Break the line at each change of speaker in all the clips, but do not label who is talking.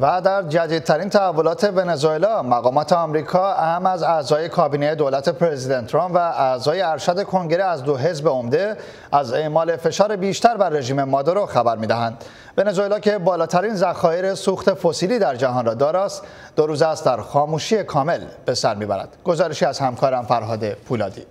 و در جدیدترین تحولات ونزوئلا مقامات آمریکا اهم از اعضای کابینه دولت پرزیدنت ترامپ و اعضای ارشد کنگره از دو حزب عمده از اعمال فشار بیشتر بر رژیم مادورو خبر میدهند ونزوئلا که بالاترین ذخایر سوخت فسیلی در جهان را داراست دو روز است در خاموشی کامل به سر میبرد گزارشی از همکارم فرهاد پولادی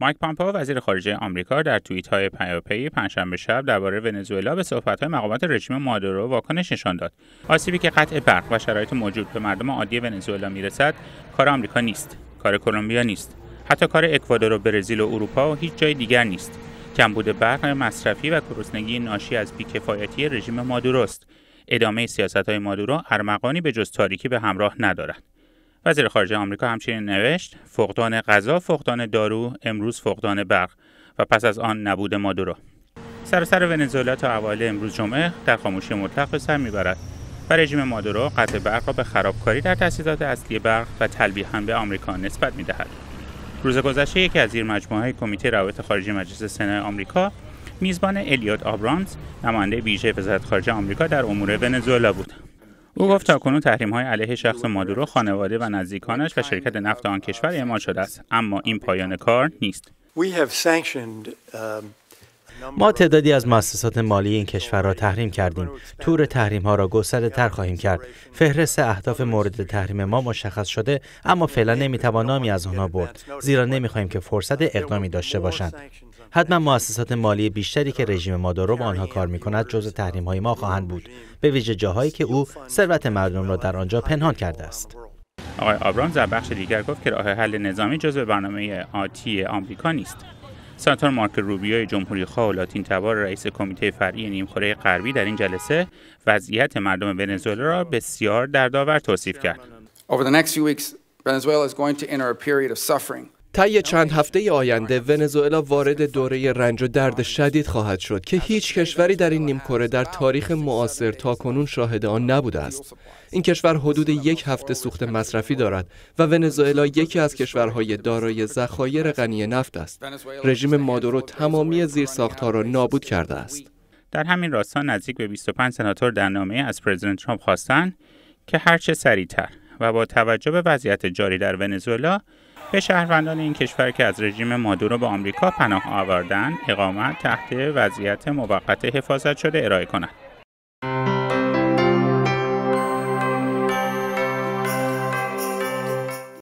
مایک پامپو وزیر خارجه آمریکا در توییت های پیاپی پنجشنبه شب درباره ونزوئلا به صحبت های مقامات رژیم مادورو واکنش نشان داد آسیبی که قطع برق و شرایط موجود به مردم عادی ونزوئلا میرسد کار آمریکا نیست کار کلمبیا نیست حتی کار اکوادور و برزیل و اروپا و هیچ جای دیگر نیست کمبود برق مصرفی و گرسنگی ناشی از بیکفایتی رژیم مادورو است ادامه سیاست های مادورو ارمغانی به جز تاریکی به همراه ندارد وزیر خارجه آمریکا همچنین نوشت فقدان غذا فقدان دارو امروز فقدان برق و پس از آن نبود مادورو سراسر ونزوئلا تا اوایل امروز جمعه در خاموشی مطلق به سر میبرد و رژیم مادورو قطع برق را به خرابکاری در تاسیسات اصلی برق و هم به آمریکا نسبت میدهد روز گذشته یکی از زیر مجموعه کمیته روابط خارجی مجلس سنا آمریکا میزبان الیوت آبرامز نماینده ویژه وزارت خارجه آمریکا در امور ونزوئلا بود او گفت تاکنون تحریم های علیه شخص مادورو خانواده و نزدیکانش و شرکت نفت آن کشور اعمال شده است اما این پایان کار نیست.
ما تعدادی از مؤسسات مالی این کشور را تحریم کردیم تور تحریم ها را گسترده تر خواهیم کرد فهرست اهداف مورد تحریم ما مشخص شده اما فعلا نمیتوان نامی از آنها برد زیرا نمیخواهیم که فرصت اقدامی داشته باشند حتما مؤسسات مالی بیشتری که رژیم مادورو با آنها کار میکند جز تحریم های ما خواهند بود به ویژه جاهایی که او ثروت مردم را در آنجا پنهان کرده است
آقای آبرامز در بخش دیگر گفت که راه حل نظامی جزء برنامه آتی آمریکا نیست سناتور مارک روبیای جمهوری خواه و لاتین تبار رئیس کمیته فرعی نیمکره غربی در این جلسه وضعیت مردم ونزوئلا را بسیار دردآور توصیف کرد. طی چند هفته آینده ونزوئلا وارد دوره
رنج و درد شدید خواهد شد که هیچ کشوری در این نیمکره در تاریخ معاصر تاکنون شاهد آن نبوده است این کشور حدود یک هفته سوخت مصرفی دارد و ونزوئلا
یکی از کشورهای دارای ذخایر غنی نفت است رژیم مادورو تمامی زیرساختها را نابود کرده است در همین راستا نزدیک به 25 سناتور در نامه از پرزیدنت ترامپ خواستند که هرچه سریعتر و با توجه به وضعیت جاری در ونزوئلا به شهروندان این کشور که از رژیم مادورو به آمریکا پناه آوردن اقامت تحت وضعیت موقت حفاظت شده ارائه کند.